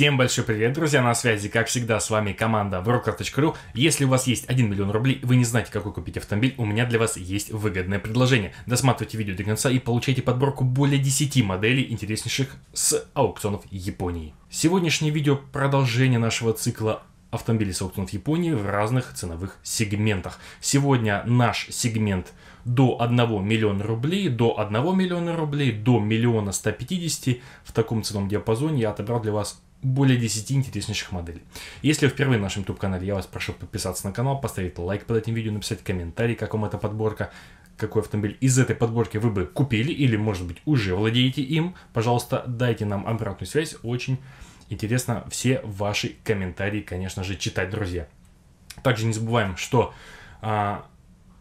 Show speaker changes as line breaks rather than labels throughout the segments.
Всем большой привет, друзья, на связи, как всегда, с вами команда vrokar.ru. Если у вас есть 1 миллион рублей, вы не знаете, какой купить автомобиль, у меня для вас есть выгодное предложение. Досматривайте видео до конца и получайте подборку более 10 моделей интереснейших с аукционов Японии. Сегодняшнее видео продолжение нашего цикла автомобилей с аукционов Японии в разных ценовых сегментах. Сегодня наш сегмент до 1 миллиона рублей, до 1 миллиона рублей, до миллиона 150 в таком ценовом диапазоне я отобрал для вас более 10 интереснейших моделей. Если вы впервые на нашем YouTube-канале, я вас прошу подписаться на канал, поставить лайк под этим видео, написать комментарий, как вам эта подборка, какой автомобиль из этой подборки вы бы купили или, может быть, уже владеете им. Пожалуйста, дайте нам обратную связь, очень интересно все ваши комментарии, конечно же, читать, друзья. Также не забываем, что а,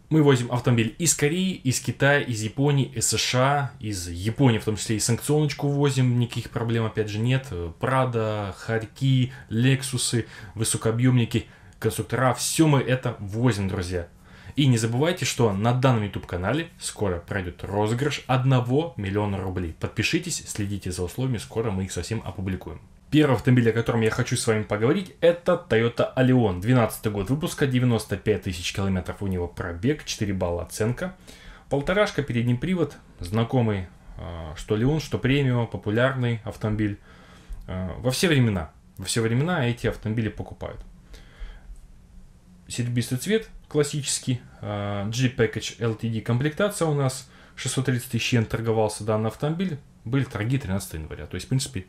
мы возим автомобиль из Кореи, из Китая, из Японии, из США, из Японии в том числе и санкционочку возим, никаких проблем опять же нет. Прада, Харьки, Лексусы, высокообъемники, конструктора, все мы это возим, друзья. И не забывайте, что на данном YouTube-канале скоро пройдет розыгрыш 1 миллиона рублей. Подпишитесь, следите за условиями, скоро мы их совсем опубликуем. Первый автомобиль, о котором я хочу с вами поговорить, это Toyota Allion. 12 год выпуска, 95 тысяч километров у него пробег, 4 балла оценка. Полторашка, передний привод, знакомый, а, что Леон, что премиум, популярный автомобиль. А, во все времена, во все времена эти автомобили покупают. Серебристый цвет классический, а, G-Package LTD комплектация у нас, 630 тысяч йен торговался данный автомобиль, были торги 13 января. То есть, в принципе,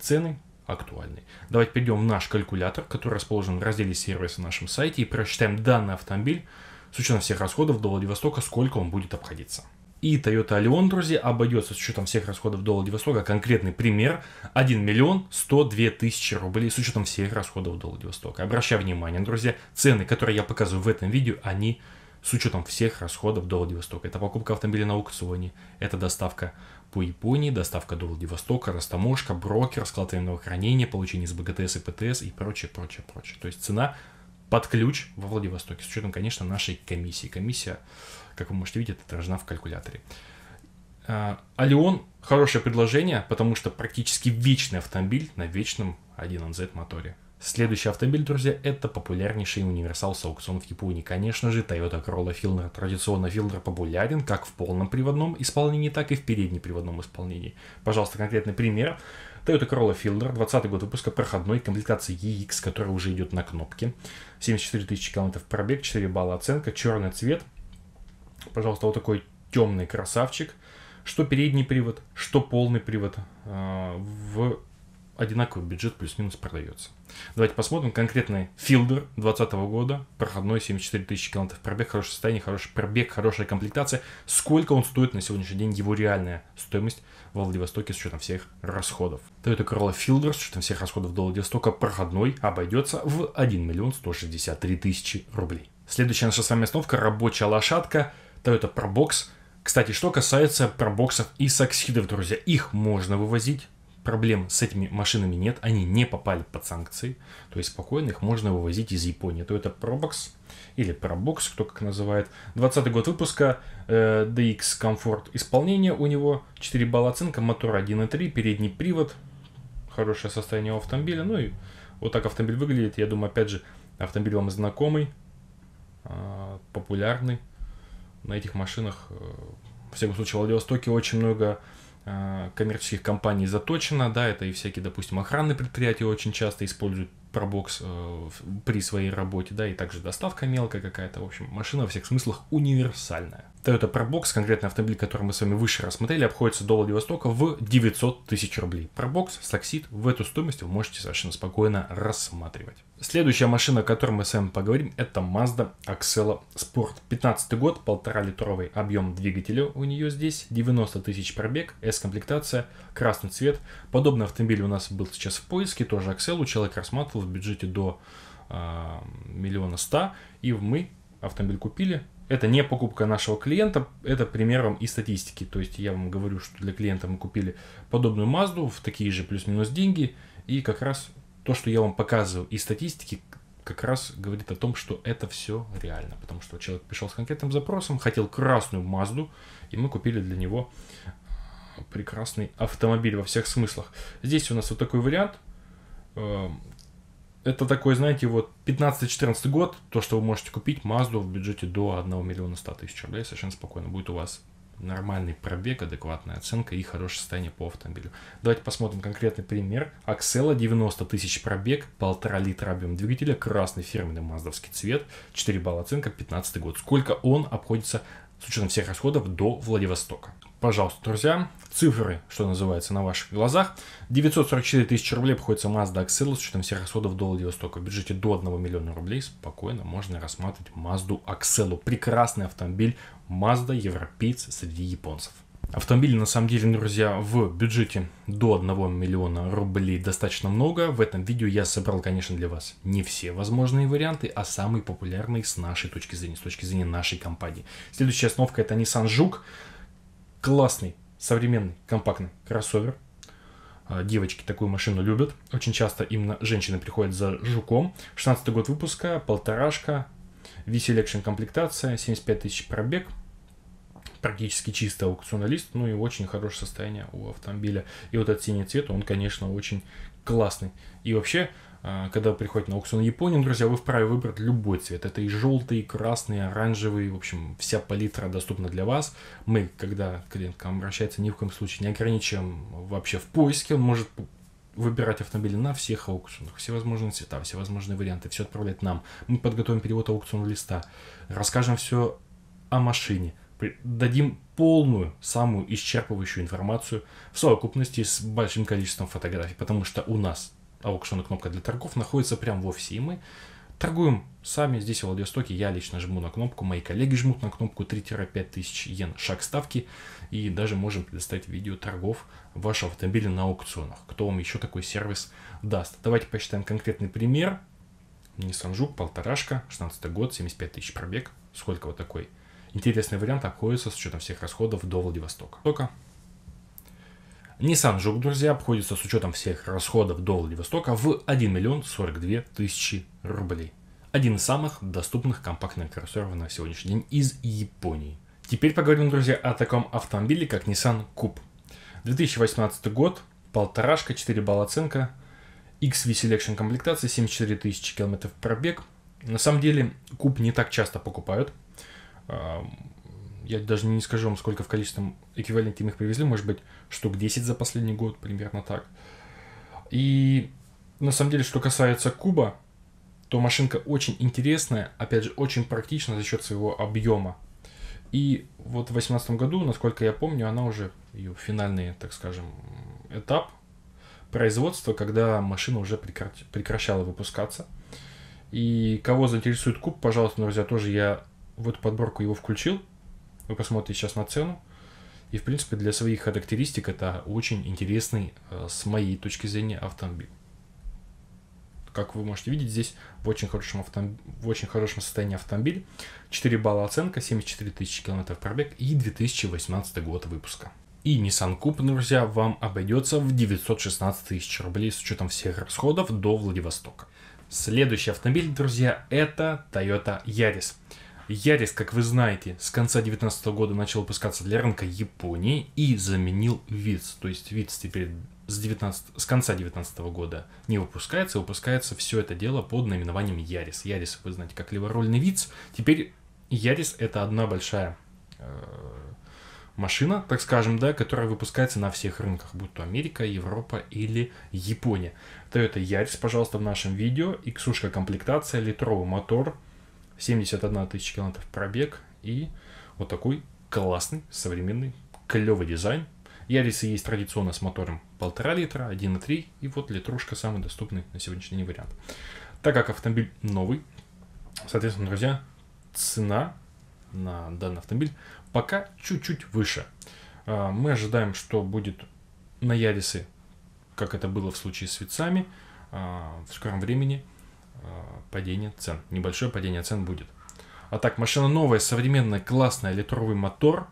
цены актуальный. Давайте перейдем в наш калькулятор, который расположен в разделе сервиса на нашем сайте и просчитаем данный автомобиль с учетом всех расходов до Владивостока, сколько он будет обходиться. И Toyota Allion, друзья, обойдется с учетом всех расходов до Владивостока, конкретный пример, 1 миллион 102 тысячи рублей с учетом всех расходов до Владивостока. Обращаю внимание, друзья, цены, которые я показываю в этом видео, они с учетом всех расходов до Владивостока. Это покупка автомобиля на аукционе, это доставка по Японии, доставка до Владивостока, растаможка, брокер, склад временного хранения, получение из БГТС и ПТС и прочее, прочее, прочее. То есть цена под ключ во Владивостоке, с учетом, конечно, нашей комиссии. Комиссия, как вы можете видеть, отражена в калькуляторе. А, Алион – хорошее предложение, потому что практически вечный автомобиль на вечном 1NZ моторе. Следующий автомобиль, друзья, это популярнейший универсал с аукцион в Японии. Конечно же, Toyota Corolla Filner. Традиционно Filner популярен как в полном приводном исполнении, так и в переднеприводном исполнении. Пожалуйста, конкретный пример. Toyota Corolla Fielder, 20 год выпуска, проходной, комплектации EX, которая уже идет на кнопке. 74 тысячи километров пробег, 4 балла оценка, черный цвет. Пожалуйста, вот такой темный красавчик. Что передний привод, что полный привод. А, в одинаковый бюджет плюс-минус продается. Давайте посмотрим конкретный филдер 2020 года, проходной 74 тысячи километров пробег, хорошее состояние, хороший пробег, хорошая комплектация. Сколько он стоит на сегодняшний день, его реальная стоимость во Владивостоке с учетом всех расходов. Toyota Corolla Fielder с учетом всех расходов до Владивостока проходной обойдется в 1 миллион 163 тысячи рублей. Следующая наша с вами остановка – рабочая лошадка Toyota Probox. Кстати, что касается пробоксов и оксидов, друзья, их можно вывозить проблем с этими машинами нет, они не попали под санкции, то есть спокойно их можно вывозить из Японии. То это Probox или Probox, кто как называет. 20 год выпуска, э, DX Comfort исполнение у него, 4 балла оценка, мотор 1.3, передний привод, хорошее состояние у автомобиля, ну и вот так автомобиль выглядит, я думаю, опять же, автомобиль вам знакомый, э, популярный, на этих машинах, э, в всяком случае, в Владивостоке очень много Э, коммерческих компаний заточено, да, это и всякие, допустим, охранные предприятия очень часто используют пробокс э, при своей работе, да, и также доставка мелкая какая-то, в общем, машина во всех смыслах универсальная. Toyota Probox, конкретный автомобиль, который мы с вами выше рассмотрели, обходится до Владивостока в 900 тысяч рублей. Probox с таксит в эту стоимость вы можете совершенно спокойно рассматривать. Следующая машина, о которой мы с вами поговорим, это Mazda Axela Sport. 15 год, полтора литровый объем двигателя у нее здесь, 90 тысяч пробег, S-комплектация, красный цвет. Подобный автомобиль у нас был сейчас в поиске, тоже Axela, человек рассматривал в бюджете до а, миллиона ста, и мы автомобиль купили, это не покупка нашего клиента, это примером и статистики. То есть я вам говорю, что для клиента мы купили подобную Мазду в такие же плюс-минус деньги. И как раз то, что я вам показываю из статистики, как раз говорит о том, что это все реально. Потому что человек пришел с конкретным запросом, хотел красную Мазду, и мы купили для него прекрасный автомобиль во всех смыслах. Здесь у нас вот такой вариант. Эм, это такой, знаете, вот 15-14 год, то, что вы можете купить Мазду в бюджете до 1 миллиона 100 тысяч рублей, совершенно спокойно будет у вас нормальный пробег, адекватная оценка и хорошее состояние по автомобилю. Давайте посмотрим конкретный пример. Аксела 90 тысяч пробег, полтора литра объем двигателя, красный фирменный маздовский цвет, 4 балла оценка, 15 год. Сколько он обходится с учетом всех расходов до Владивостока? пожалуйста, друзья, цифры, что называется, на ваших глазах. 944 тысячи рублей обходится Mazda Axilla с учетом всех расходов до Владивостока. В бюджете до 1 миллиона рублей спокойно можно рассматривать Mazda Axilla. Прекрасный автомобиль Mazda европейц среди японцев. Автомобилей, на самом деле, друзья, в бюджете до 1 миллиона рублей достаточно много. В этом видео я собрал, конечно, для вас не все возможные варианты, а самые популярные с нашей точки зрения, с точки зрения нашей компании. Следующая остановка это Nissan Juke классный, современный, компактный кроссовер. А, девочки такую машину любят. Очень часто именно женщины приходят за жуком. 16 год выпуска, полторашка, V-Selection комплектация, 75 тысяч пробег, практически чистый аукционалист, ну и очень хорошее состояние у автомобиля. И вот этот синий цвет, он, конечно, очень классный. И вообще, а, когда вы приходите на аукцион Японии, ну, друзья, вы вправе выбрать любой цвет. Это и желтый, и красный, и оранжевый. В общем, вся палитра доступна для вас. Мы, когда клиент к нам обращается, ни в коем случае не ограничиваем вообще в поиске. Он может выбирать автомобили на всех аукционах, все возможные цвета, все возможные варианты, все отправлять нам. Мы подготовим перевод аукционного листа, расскажем все о машине, дадим полную, самую исчерпывающую информацию в совокупности с большим количеством фотографий, потому что у нас аукционная кнопка для торгов, находится прямо в офисе. И мы торгуем сами здесь, в Владивостоке. Я лично жму на кнопку, мои коллеги жмут на кнопку 3-5 тысяч йен шаг ставки. И даже можем предоставить видео торгов вашего автомобиля на аукционах. Кто вам еще такой сервис даст? Давайте посчитаем конкретный пример. Nissan Жук, полторашка, 16 год, 75 тысяч пробег. Сколько вот такой интересный вариант обходится с учетом всех расходов до Владивостока. Только Nissan Жук, друзья, обходится с учетом всех расходов до Владивостока в 1 миллион 42 тысячи рублей. Один из самых доступных компактных кроссоверов на сегодняшний день из Японии. Теперь поговорим, друзья, о таком автомобиле, как Nissan Coupe. 2018 год, полторашка, 4 балла оценка, XV Selection комплектация, 74 тысячи километров пробег. На самом деле, Coupe не так часто покупают я даже не скажу вам, сколько в количественном эквиваленте мы их привезли, может быть, штук 10 за последний год, примерно так. И на самом деле, что касается куба, то машинка очень интересная, опять же, очень практична за счет своего объема. И вот в 2018 году, насколько я помню, она уже ее финальный, так скажем, этап производства, когда машина уже прекрат... прекращала выпускаться. И кого заинтересует куб, пожалуйста, друзья, тоже я в эту подборку его включил, вы посмотрите сейчас на цену. И, в принципе, для своих характеристик это очень интересный, э, с моей точки зрения, автомобиль. Как вы можете видеть, здесь в очень хорошем, автом... в очень хорошем состоянии автомобиль. 4 балла оценка, 74 тысячи километров пробег и 2018 год выпуска. И Nissan Coupe, друзья, вам обойдется в 916 тысяч рублей с учетом всех расходов до Владивостока. Следующий автомобиль, друзья, это Toyota Yaris. Ярис, как вы знаете, с конца 2019 года начал выпускаться для рынка Японии и заменил ВИЦ. То есть ВИЦ теперь с, 19, с конца 2019 года не выпускается, выпускается все это дело под наименованием Ярис. Ярис, вы знаете, как леворольный ВИЦ. Теперь Ярис это одна большая э, машина, так скажем, да, которая выпускается на всех рынках, будь то Америка, Европа или Япония. Toyota Yaris, пожалуйста, в нашем видео, иксушка комплектация, литровый мотор, 71 тысяча километров пробег и вот такой классный, современный, клевый дизайн. Ярисы есть традиционно с мотором 1,5 литра, 1,3 и вот литрушка самый доступный на сегодняшний день вариант. Так как автомобиль новый, соответственно, друзья, цена на данный автомобиль пока чуть-чуть выше. А, мы ожидаем, что будет на Ярисы, как это было в случае с Вицами, а, в скором времени Э, падение цен. Небольшое падение цен будет. А так, машина новая, современная, классная, литровый мотор.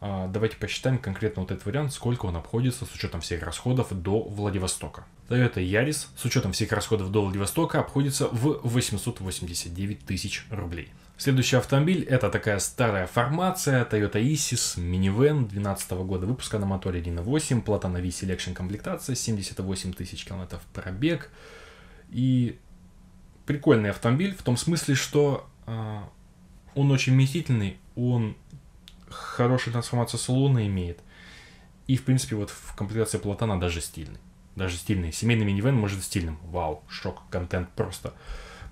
А, давайте посчитаем конкретно вот этот вариант, сколько он обходится с учетом всех расходов до Владивостока. Toyota Yaris с учетом всех расходов до Владивостока обходится в 889 тысяч рублей. Следующий автомобиль это такая старая формация Toyota Isis минивэн 12 года выпуска на моторе 1.8, плата на V-Selection комплектация, 78 тысяч километров пробег и прикольный автомобиль в том смысле, что э, он очень вместительный, он хорошую трансформацию салона имеет. И, в принципе, вот в комплектации Платана даже стильный. Даже стильный. Семейный минивэн может стильным. Вау, шок, контент просто.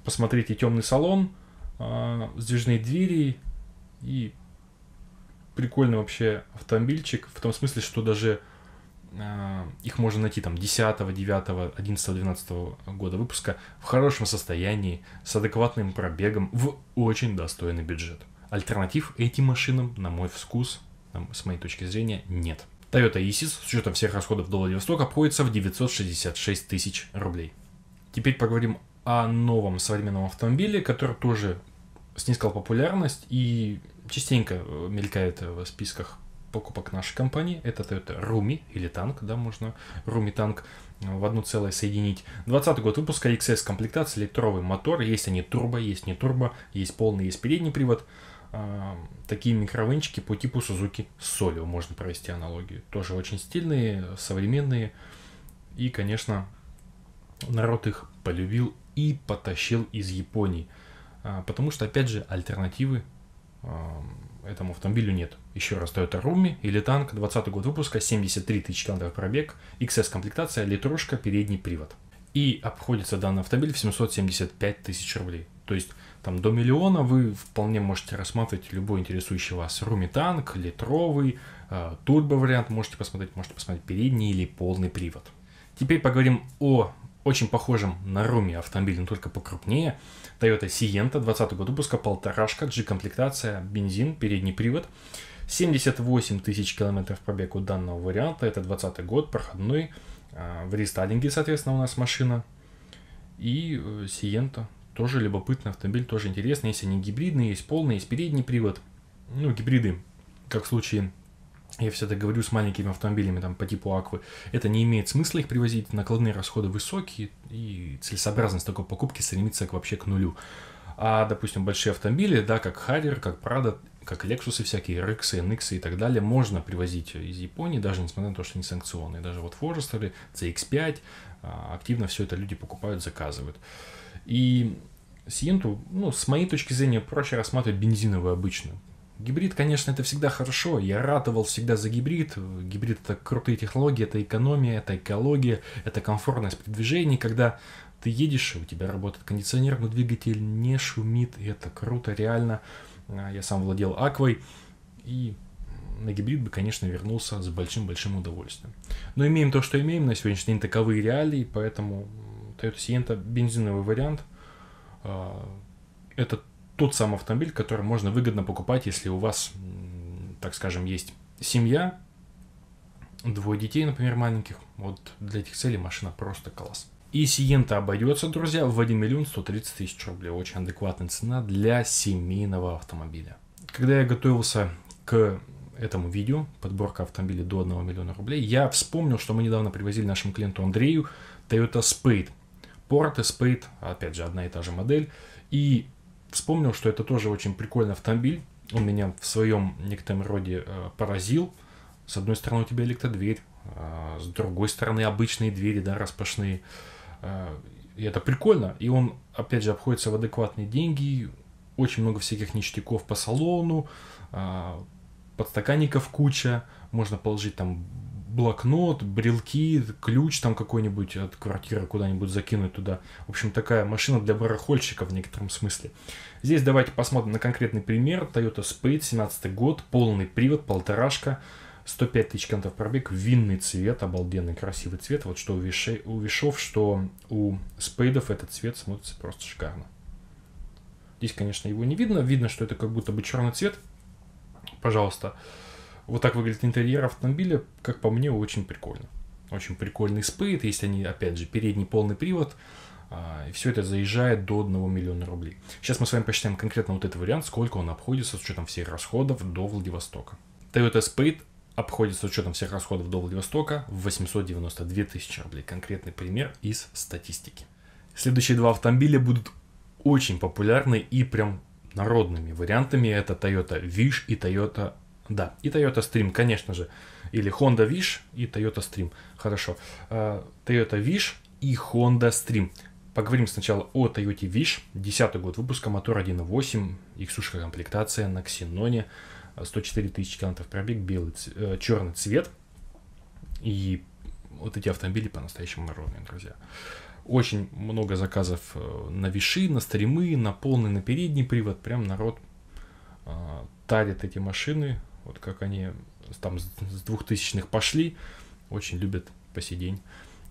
Посмотрите темный салон, э, сдвижные двери и прикольный вообще автомобильчик. В том смысле, что даже Э, их можно найти там 10, 9, 11, 12 года выпуска в хорошем состоянии, с адекватным пробегом, в очень достойный бюджет. Альтернатив этим машинам, на мой вкус, с моей точки зрения, нет. Toyota Isis с учетом всех расходов до Владивостока обходится в 966 тысяч рублей. Теперь поговорим о новом современном автомобиле, который тоже снискал популярность и частенько э, мелькает в списках покупок нашей компании. Это Toyota Rumi или танк, да, можно Rumi танк э, в одно целое соединить. 20 год выпуска, XS комплектация, литровый мотор. Есть они турбо, есть не турбо, есть полный, есть передний привод. А, такие микровенчики по типу Suzuki Solio, можно провести аналогию. Тоже очень стильные, современные. И, конечно, народ их полюбил и потащил из Японии. А, потому что, опять же, альтернативы этому автомобилю нет. Еще раз Toyota Rumy или танк, 20 год выпуска, 73 тысячи километров пробег, XS-комплектация, литрушка, передний привод. И обходится данный автомобиль в 775 тысяч рублей. То есть там до миллиона вы вполне можете рассматривать любой интересующий вас руми танк, литровый, а, турбо вариант можете посмотреть, можете посмотреть передний или полный привод. Теперь поговорим о очень похожим на Руми автомобилем, только покрупнее. Toyota Sienta, 20 год выпуска, полторашка, G-комплектация, бензин, передний привод. 78 тысяч километров пробег у данного варианта, это 20 год, проходной, а, в рестайлинге, соответственно, у нас машина. И э, Сиента, тоже любопытный автомобиль, тоже интересный, если они гибридные, есть полный, есть передний привод. Ну, гибриды, как в случае я все всегда говорю с маленькими автомобилями там по типу Аквы, это не имеет смысла их привозить, накладные расходы высокие, и целесообразность такой покупки стремится к, вообще к нулю. А, допустим, большие автомобили, да, как Харрер, как Прада, как Лексусы всякие, RX, NX и так далее, можно привозить из Японии, даже несмотря на то, что они санкционные. Даже вот Forester, CX-5, а, активно все это люди покупают, заказывают. И Сиенту, ну, с моей точки зрения, проще рассматривать бензиновую обычно. Гибрид, конечно, это всегда хорошо. Я ратовал всегда за гибрид. Гибрид это крутые технологии, это экономия, это экология, это комфортность при движении, когда ты едешь, у тебя работает кондиционер, но двигатель не шумит, и это круто, реально. А, я сам владел аквой, и на гибрид бы, конечно, вернулся с большим-большим удовольствием. Но имеем то, что имеем, на сегодняшний день таковы реалии, поэтому Toyota Sienta бензиновый вариант. А, этот тот самый автомобиль, который можно выгодно покупать, если у вас, так скажем, есть семья, двое детей, например, маленьких. Вот для этих целей машина просто класс. И Сиента обойдется, друзья, в 1 миллион 130 тысяч рублей. Очень адекватная цена для семейного автомобиля. Когда я готовился к этому видео, подборка автомобилей до 1 миллиона рублей, я вспомнил, что мы недавно привозили нашему клиенту Андрею Toyota Spade. Порт и Spade, опять же, одна и та же модель. И вспомнил, что это тоже очень прикольный автомобиль. Он меня в своем некотором роде э, поразил. С одной стороны у тебя электродверь, а, с другой стороны обычные двери, да, распашные. А, и это прикольно. И он, опять же, обходится в адекватные деньги. Очень много всяких ништяков по салону, а, подстаканников куча. Можно положить там блокнот, брелки, ключ там какой-нибудь от квартиры куда-нибудь закинуть туда. В общем, такая машина для барахольщика в некотором смысле. Здесь давайте посмотрим на конкретный пример. Toyota Spade, 17 год, полный привод, полторашка, 105 тысяч километров пробег, винный цвет, обалденный красивый цвет. Вот что у, вишей, у Вишов, что у Спейдов этот цвет смотрится просто шикарно. Здесь, конечно, его не видно. Видно, что это как будто бы черный цвет. Пожалуйста вот так выглядит интерьер автомобиля, как по мне, очень прикольно. Очень прикольный спыт, есть они, опять же, передний полный привод, а, и все это заезжает до 1 миллиона рублей. Сейчас мы с вами посчитаем конкретно вот этот вариант, сколько он обходится с учетом всех расходов до Владивостока. Toyota Sprit обходится с учетом всех расходов до Владивостока в 892 тысячи рублей. Конкретный пример из статистики. Следующие два автомобиля будут очень популярны и прям народными вариантами. Это Toyota Wish и Toyota да, и Toyota Stream, конечно же. Или Honda Wish и Toyota Stream. Хорошо. А, Toyota Wish и Honda Stream. Поговорим сначала о Toyota Wish. Десятый год выпуска, мотор 1.8, иксушка комплектация на ксеноне, 104 тысячи километров пробег, белый, э, черный цвет. И вот эти автомобили по-настоящему народные, друзья. Очень много заказов э, на виши, на стримы, на полный, на передний привод. Прям народ а, тарит эти машины вот как они там с двухтысячных пошли, очень любят по сей день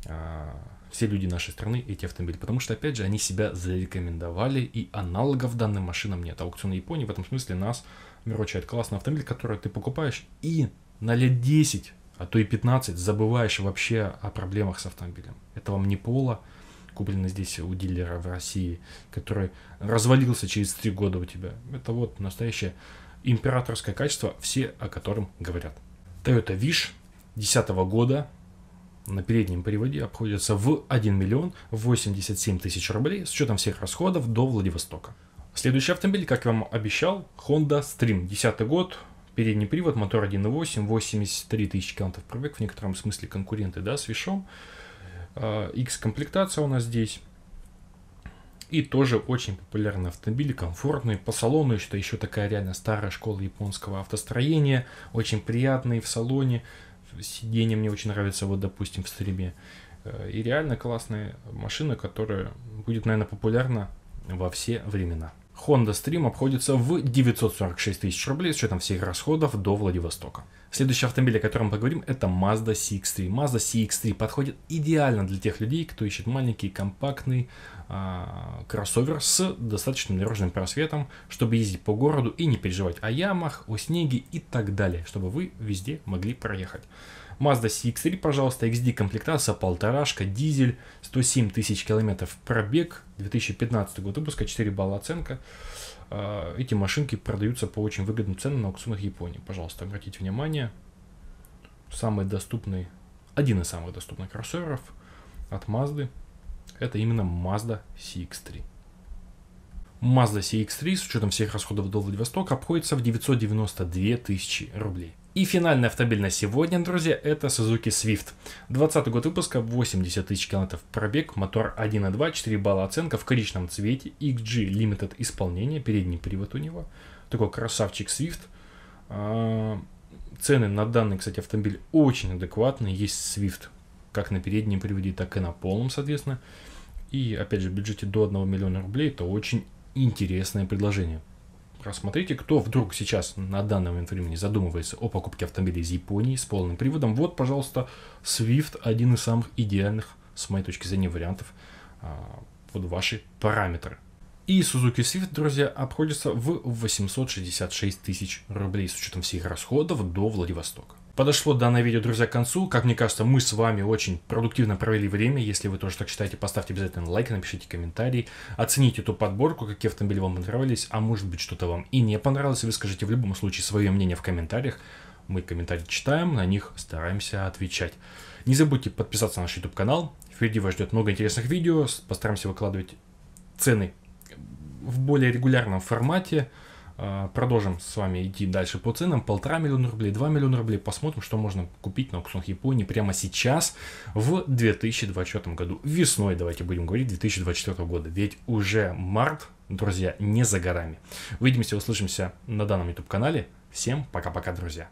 а, все люди нашей страны эти автомобили, потому что, опять же, они себя зарекомендовали, и аналогов данным машинам нет. А Аукцион Японии в этом смысле нас выручает. Классный автомобиль, который ты покупаешь и на лет 10, а то и 15 забываешь вообще о проблемах с автомобилем. Это вам не Пола, куплено здесь у дилера в России, который развалился через 3 года у тебя. Это вот настоящая императорское качество, все о котором говорят. Toyota Wish 2010 года на переднем приводе обходится в 1 миллион 87 тысяч рублей с учетом всех расходов до Владивостока. Следующий автомобиль, как я вам обещал, Honda Stream, 10 год, передний привод, мотор 1.8, 83 тысячи километров пробег, в некотором смысле конкуренты, да, с Вишом. А, X-комплектация у нас здесь. И тоже очень популярный автомобиль, комфортный по салону. что еще такая реально старая школа японского автостроения. Очень приятный в салоне. Сиденье мне очень нравится, вот, допустим, в стриме. Э, и реально классная машина, которая будет, наверное, популярна во все времена. Honda Stream обходится в 946 тысяч рублей с учетом всех расходов до Владивостока. Следующий автомобиль, о котором поговорим, это Mazda CX-3. Mazda CX-3 подходит идеально для тех людей, кто ищет маленький компактный а, кроссовер с достаточным дорожным просветом, чтобы ездить по городу и не переживать о ямах, о снеге и так далее, чтобы вы везде могли проехать. Mazda CX-3, пожалуйста, XD комплектация, полторашка, дизель, 107 тысяч километров пробег, 2015 год выпуска, 4 балла оценка. А, эти машинки продаются по очень выгодным ценам на аукционах Японии. Пожалуйста, обратите внимание. Самый доступный, один из самых доступных кроссоверов от Mazda, это именно Mazda CX-3. Mazda CX-3 с учетом всех расходов до Владивостока обходится в 992 тысячи рублей. И финальный автомобиль на сегодня, друзья, это Suzuki Swift. 20 год выпуска, 80 тысяч километров пробег, мотор 1.2, 4 балла оценка в коричневом цвете, XG Limited исполнение, передний привод у него. Такой красавчик Swift. А, цены на данный, кстати, автомобиль очень адекватные. Есть Swift как на переднем приводе, так и на полном, соответственно. И, опять же, в бюджете до 1 миллиона рублей это очень интересное предложение рассмотрите, кто вдруг сейчас на данный момент времени задумывается о покупке автомобиля из Японии с полным приводом. Вот, пожалуйста, Swift один из самых идеальных, с моей точки зрения, вариантов под а, ваши параметры. И Suzuki Swift, друзья, обходится в 866 тысяч рублей с учетом всех расходов до Владивостока. Подошло данное видео, друзья, к концу. Как мне кажется, мы с вами очень продуктивно провели время. Если вы тоже так считаете, поставьте обязательно лайк, напишите комментарий, оцените эту подборку, какие автомобили вам понравились, а может быть что-то вам и не понравилось. Вы скажите в любом случае свое мнение в комментариях. Мы комментарии читаем, на них стараемся отвечать. Не забудьте подписаться на наш YouTube канал. Впереди вас ждет много интересных видео. Постараемся выкладывать цены в более регулярном формате. А, продолжим с вами идти дальше по ценам. Полтора миллиона рублей, 2 миллиона рублей. Посмотрим, что можно купить на аукционах Японии прямо сейчас в 2024 году. Весной, давайте будем говорить, 2024 года. Ведь уже март, друзья, не за горами. Увидимся, услышимся на данном YouTube-канале. Всем пока-пока, друзья.